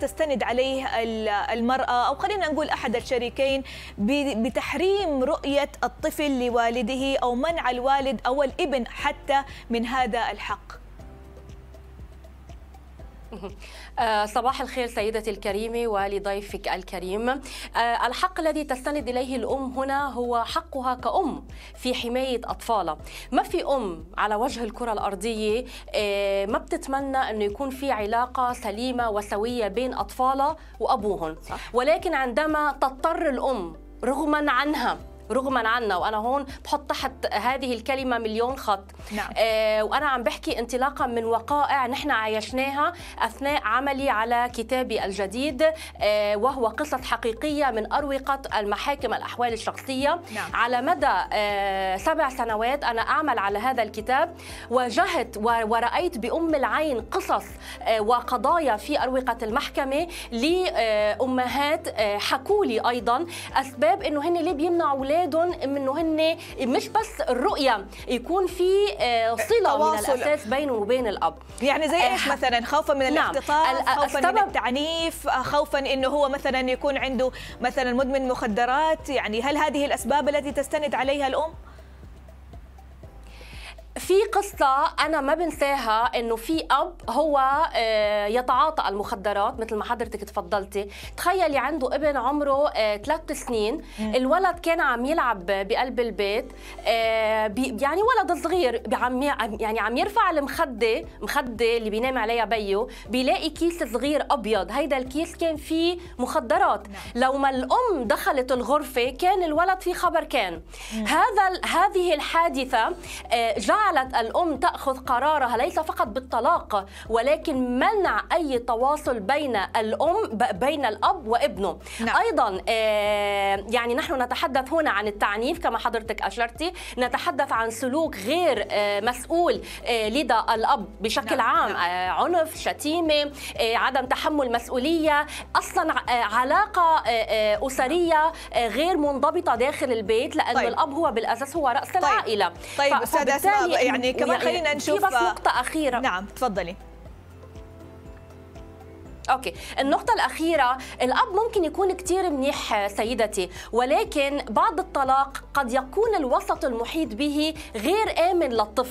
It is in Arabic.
تستند عليه المرأة أو خلينا نقول أحد الشريكين بتحريم رؤية الطفل لوالده أو منع الوالد أو الابن حتى من هذا الحق آه، صباح الخير سيدتي الكريمة ولضيفك الكريم آه، الحق الذي تستند إليه الأم هنا هو حقها كأم في حماية أطفالها ما في أم على وجه الكرة الأرضية آه، ما بتتمنى أنه يكون في علاقة سليمة وسوية بين أطفالها وأبوهم ولكن عندما تضطر الأم رغما عنها رغما عنا وانا هون بحط تحت هذه الكلمه مليون خط نعم. آه وانا عم بحكي انطلاقا من وقائع نحن عايشناها اثناء عملي على كتابي الجديد آه وهو قصه حقيقيه من اروقه المحاكم الاحوال الشخصيه نعم. على مدى آه سبع سنوات انا اعمل على هذا الكتاب واجهت ورايت بام العين قصص آه وقضايا في اروقه المحكمه لامهات آه،, آه حكوا لي ايضا اسباب انه هن ليه بيمنعوا اولاد اولادهم انه هن مش بس الرؤيه يكون في آه، صله من الاساس بينه وبين الاب يعني زي ايش آه، مثلا خوفا من نعم. الاختطاف نعم. خوفا من التعنيف خوفا انه هو مثلا يكون عنده مثلا مدمن مخدرات يعني هل هذه الاسباب التي تستند عليها الام في قصة أنا ما بنساها إنه في أب هو آه، يتعاطى المخدرات مثل ما حضرتك تفضلتي، تخيلي عنده ابن عمره ثلاث آه، سنين، الولد كان عم يلعب بقلب البيت آه، يعني ولد صغير عم يعني عم يرفع المخدة مخدة اللي بينام عليها بيو بيلاقي كيس صغير أبيض، هيدا الكيس كان فيه مخدرات، نعم. لو ما الأم دخلت الغرفة كان الولد في خبر كان. هذا هذه الحادثة جعلت قالت الأم تأخذ قرارها ليس فقط بالطلاق ولكن منع أي تواصل بين الأم بين الأب وابنه نعم. أيضا آه، يعني نحن نتحدث هنا عن التعنيف كما حضرتك أشرتي نتحدث عن سلوك غير آه، مسؤول آه، لدى الأب بشكل نعم. عام نعم. عنف شتيمة عدم تحمل مسؤولية أصلا علاقة أسرية غير منضبطة داخل البيت لأنه طيب. الأب هو بالأساس هو رأس طيب. العائلة طيب أستاذ أسماء يعني كمان يعني خلينا نشوف في بس نقطة أخيرة نعم تفضلي اوكي النقطة الأخيرة الأب ممكن يكون كتير منيح آه، سيدتي ولكن بعد الطلاق قد يكون الوسط المحيط به غير آمن للطفل